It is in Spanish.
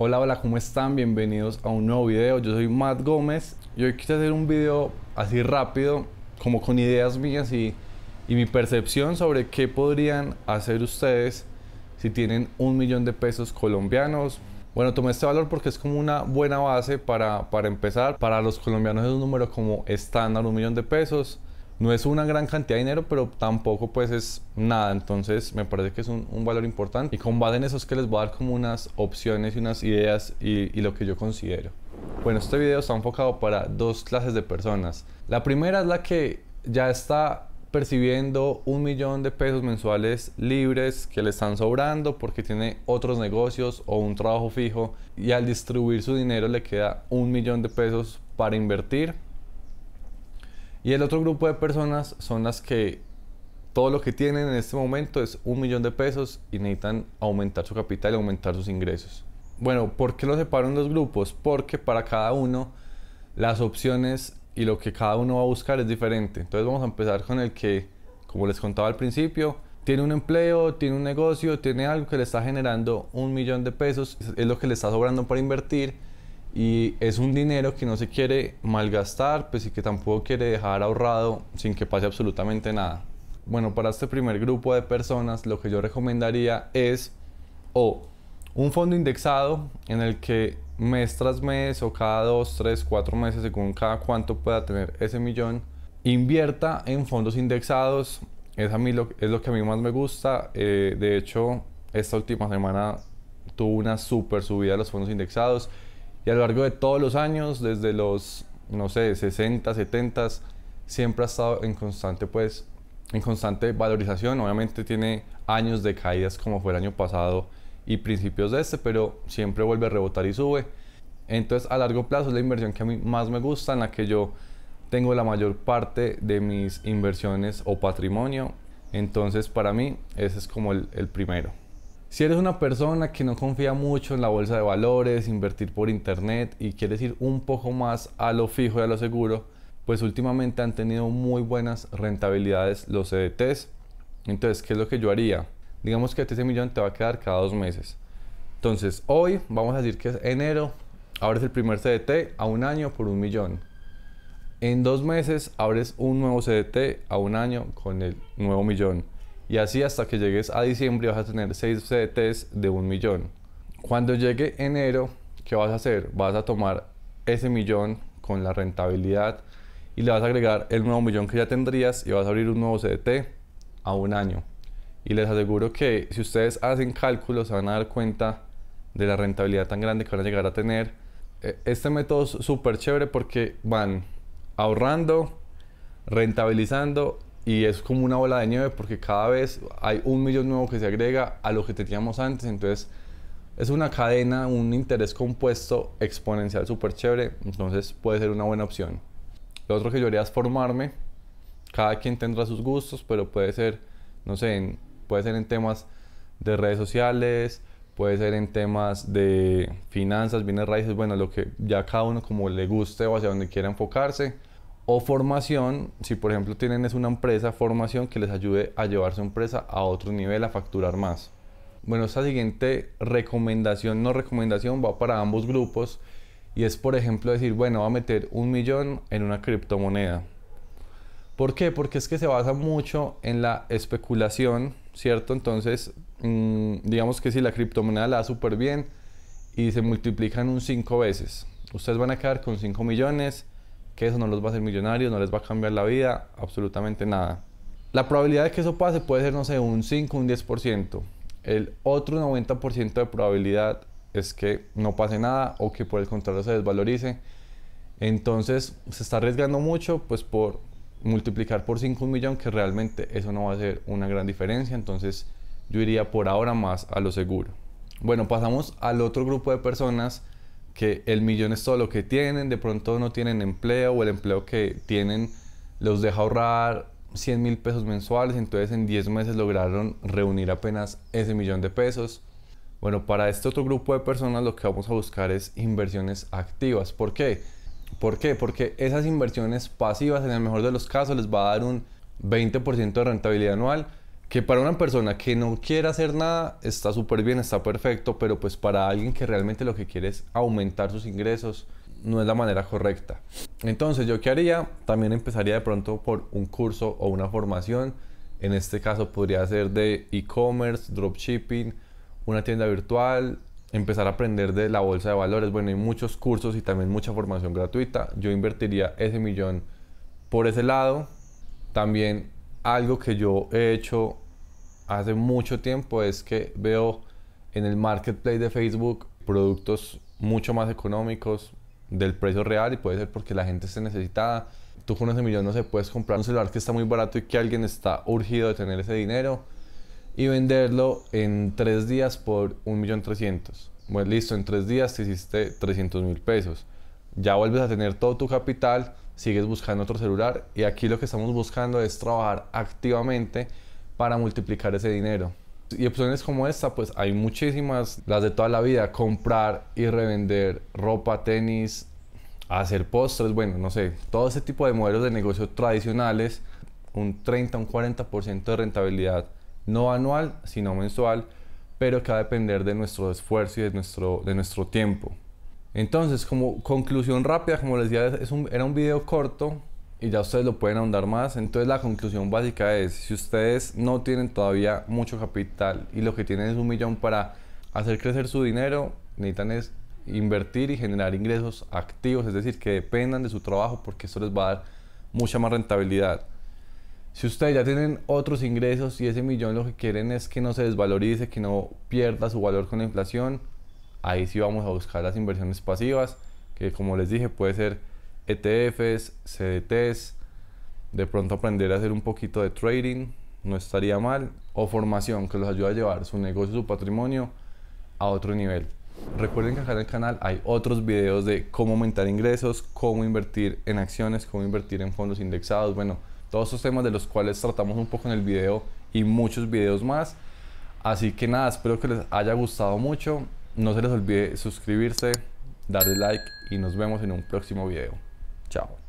Hola, hola, ¿cómo están? Bienvenidos a un nuevo video. Yo soy Matt Gómez y hoy quise hacer un video así rápido, como con ideas mías y, mi percepción sobre qué podrían hacer ustedes si tienen un millón de pesos colombianos. Bueno, tomé este valor porque es como una buena base para, para empezar. Para los colombianos es un número como estándar, un millón de pesos. No es una gran cantidad de dinero, pero tampoco pues es nada. Entonces me parece que es un, valor importante. Y con base en eso es que les voy a dar como unas opciones y unas ideas y, y lo que yo considero. Bueno, este video está enfocado para dos clases de personas. La primera es la que ya está percibiendo un millón de pesos mensuales libres que le están sobrando porque tiene otros negocios o un trabajo fijo y al distribuir su dinero le queda un millón de pesos para invertir y el otro grupo de personas son las que todo lo que tienen en este momento es un millón de pesos y necesitan aumentar su capital y aumentar sus ingresos. Bueno, ¿por qué lo separo en dos grupos? Porque para cada uno las opciones y lo que cada uno va a buscar es diferente. Entonces vamos a empezar con el que, como les contaba al principio, tiene un empleo, tiene un negocio, tiene algo que le está generando un millón de pesos, es lo que le está sobrando para invertir y es un dinero que no se quiere malgastar, pues y que tampoco quiere dejar ahorrado sin que pase absolutamente nada. Bueno, para este primer grupo de personas lo que yo recomendaría es o un fondo indexado en el que mes tras mes o cada dos tres cuatro meses, según cada cuánto pueda tener ese millón, invierta en fondos indexados. Es, a mí lo, es lo que a mí más me gusta. Eh, de hecho, esta última semana tuvo una super subida de los fondos indexados y a lo largo de todos los años, desde los, no sé, 60, 70, siempre ha estado en constante, pues, en constante valorización. Obviamente tiene años de caídas como fue el año pasado y principios de este, pero siempre vuelve a rebotar y sube. Entonces, a largo plazo es la inversión que a mí más me gusta, en la que yo tengo la mayor parte de mis inversiones o patrimonio. Entonces, para mí, ese es como el primero. Si eres una persona que no confía mucho en la bolsa de valores, invertir por internet y quieres ir un poco más a lo fijo y a lo seguro, pues últimamente han tenido muy buenas rentabilidades los CDTs. E Entonces, ¿qué es lo que yo haría? Digamos que ese millón te va a quedar cada dos meses. Entonces, hoy vamos a decir que es enero, abres el primer CDT a un año por un millón. En dos meses abres un nuevo CDT a un año con el nuevo millón y así hasta que llegues a diciembre vas a tener 6 CDTs de un millón. Cuando llegue enero, ¿qué vas a hacer? Vas a tomar ese millón con la rentabilidad y le vas a agregar el nuevo millón que ya tendrías y vas a abrir un nuevo CDT a un año. Y les aseguro que si ustedes hacen cálculos se van a dar cuenta de la rentabilidad tan grande que van a llegar a tener. E, este método es súper chévere porque van ahorrando, rentabilizando y es como una bola de nieve porque cada vez hay un millón nuevo que se agrega a lo que teníamos antes, entonces es una cadena, un interés compuesto exponencial súper chévere, entonces puede ser una buena opción. Lo otro que yo haría es formarme, cada quien tendrá sus gustos, pero puede ser, no sé, puede ser en temas de redes sociales, puede ser en temas de finanzas, bienes raíces, bueno, lo que ya cada uno como le guste o hacia donde quiera enfocarse o formación, si por ejemplo tienen es una empresa, formación que les ayude a llevar su empresa a otro nivel, a facturar más. Bueno, esta siguiente recomendación, no recomendación, va para ambos grupos. Y es, por ejemplo, decir, bueno, va a meter un millón en una criptomoneda. ¿Por qué? Porque es que se basa mucho en la especulación, ¿cierto? Entonces, mm, digamos que si la criptomoneda la da súper bien y se multiplican un 5 veces, ustedes van a quedar con 5 millones que eso no los va a hacer millonarios, no les va a cambiar la vida, absolutamente nada. La probabilidad de que eso pase puede ser, no sé, un 5, un 10%. El otro 90% de probabilidad es que no pase nada o que por el contrario se desvalorice. Entonces se está arriesgando mucho pues por multiplicar por 5 un millón que realmente eso no va a ser una gran diferencia. Entonces yo iría por ahora más a lo seguro. Bueno, pasamos al otro grupo de personas que el millón es todo lo que tienen, de pronto no tienen empleo o el empleo que tienen los deja ahorrar 100 mil pesos mensuales, entonces en 10 meses lograron reunir apenas ese millón de pesos. Bueno, para este otro grupo de personas lo que vamos a buscar es inversiones activas. ¿Por qué? ¿Por qué? Porque esas inversiones pasivas en el mejor de los casos les va a dar un 20% de rentabilidad anual que para una persona que no quiere hacer nada está súper bien, está perfecto, pero pues para alguien que realmente lo que quiere es aumentar sus ingresos, no es la manera correcta. Entonces, ¿yo qué haría? También empezaría de pronto por un curso o una formación. En este caso podría ser de e-commerce, dropshipping, una tienda virtual, empezar a aprender de la bolsa de valores. Bueno, hay muchos cursos y también mucha formación gratuita. Yo invertiría ese millón por ese lado. También algo que yo he hecho hace mucho tiempo es que veo en el marketplace de Facebook productos mucho más económicos del precio real y puede ser porque la gente se necesitada. Tú con ese millón no se puedes comprar un celular que está muy barato y que alguien está urgido de tener ese dinero y venderlo en tres días por un millón trescientos. Bueno, listo, en tres días te hiciste 300 mil pesos ya vuelves a tener todo tu capital, sigues buscando otro celular y aquí lo que estamos buscando es trabajar activamente para multiplicar ese dinero. Y opciones como esta, pues hay muchísimas, las de toda la vida, comprar y revender ropa, tenis, hacer postres, bueno, no sé, todo ese tipo de modelos de negocios tradicionales, un 30, un 40% de rentabilidad, no anual, sino mensual, pero que va a depender de nuestro esfuerzo y de nuestro, de nuestro tiempo. Entonces, como conclusión rápida, como les decía, era un video corto y ya ustedes lo pueden ahondar más. Entonces, la conclusión básica es, si ustedes no tienen todavía mucho capital y lo que tienen es un millón para hacer crecer su dinero, necesitan es invertir y generar ingresos activos, es decir, que dependan de su trabajo porque eso les va a dar mucha más rentabilidad. Si ustedes ya tienen otros ingresos y ese millón lo que quieren es que no se desvalorice, que no pierda su valor con la inflación, ahí sí vamos a buscar las inversiones pasivas, que como les dije puede ser ETFs, CDTs, de pronto aprender a hacer un poquito de trading, no estaría mal, o formación que los ayude a llevar su negocio, su patrimonio a otro nivel. Recuerden que acá en el canal hay otros videos de cómo aumentar ingresos, cómo invertir en acciones, cómo invertir en fondos indexados, bueno, todos esos temas de los cuales tratamos un poco en el video y muchos videos más. Así que nada, espero que les haya gustado mucho no se les olvide suscribirse, darle like y nos vemos en un próximo video. Chao.